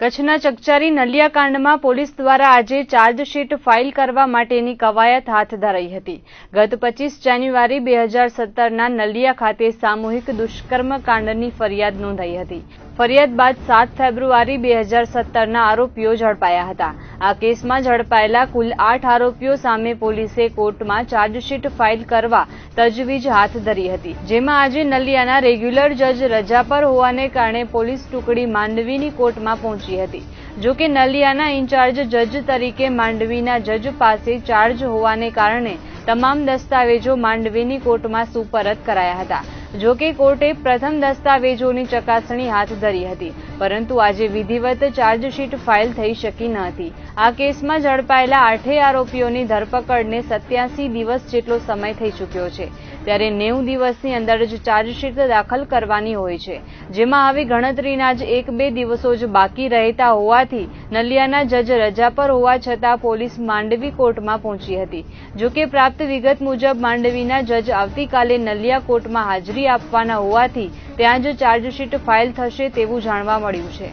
કચ્છના ચકચારી નલિયાકાંડમાં પોલીસ દ્વારા આજે ચાર્જશીટ ફાઇલ કરવા માટેની કવાયત હાથ ધરાઈ હતી ગત પચીસ જાન્યુઆરી બે હજાર સત્તરના નલિયા ખાતે સામૂહિક દુષ્કર્મ કાંડની ફરિયાદ નોંધાઈ હતી ફરિયાદ બાદ સાત ફેબ્રુઆરી બે હજાર સત્તરના આરોપીઓ ઝડપાયા હતા આ કેસમાં ઝડપાયેલા કુલ આઠ આરોપીઓ સામે પોલીસે કોર્ટમાં ચાર્જશીટ ફાઇલ કરવા તજવીજ હાથ ધરી હતી જેમાં આજે નલિયાના રેગ્યુલર જજ રજા પર હોવાને કારણે પોલીસ ટુકડી માંડવીની કોર્ટમાં પહોંચી હતી જો કે નલિયાના ઇન્ચાર્જ જજ તરીકે માંડવીના જજ પાસે ચાર્જ હોવાને કારણે તમામ દસ્તાવેજો માંડવીની કોર્ટમાં સુપરત કરાયા હતા જો કે કોર્ટે પ્રથમ દસ્તાવેજોની ચકાસણી હાથ ધરી હતી પરંતુ આજે વિધિવત ચાર્જશીટ ફાઇલ થઈ શકી ન હતી આ કેસમાં ઝડપાયેલા આઠેય આરોપીઓની ધરપકડને સત્યાસી દિવસ જેટલો સમય થઈ ચૂક્યો છે ત્યારે નેવું દિવસની અંદર જ ચાર્જશીટ દાખલ કરવાની હોય છે જેમાં આવી ગણતરીના જ એક બે દિવસો જ બાકી રહેતા હોવાથી નલિયાના જજ રજા પર હોવા છતાં પોલીસ માંડવી કોર્ટમાં પહોંચી હતી જોકે પ્રાપ્ત વિગત મુજબ માંડવીના જજ આવતીકાલે નલિયા કોર્ટમાં હાજરી આપવાના હોવાથી ત્યાં જ ચાર્જશીટ ફાઇલ થશે તેવું જાણવા મળ્યું છે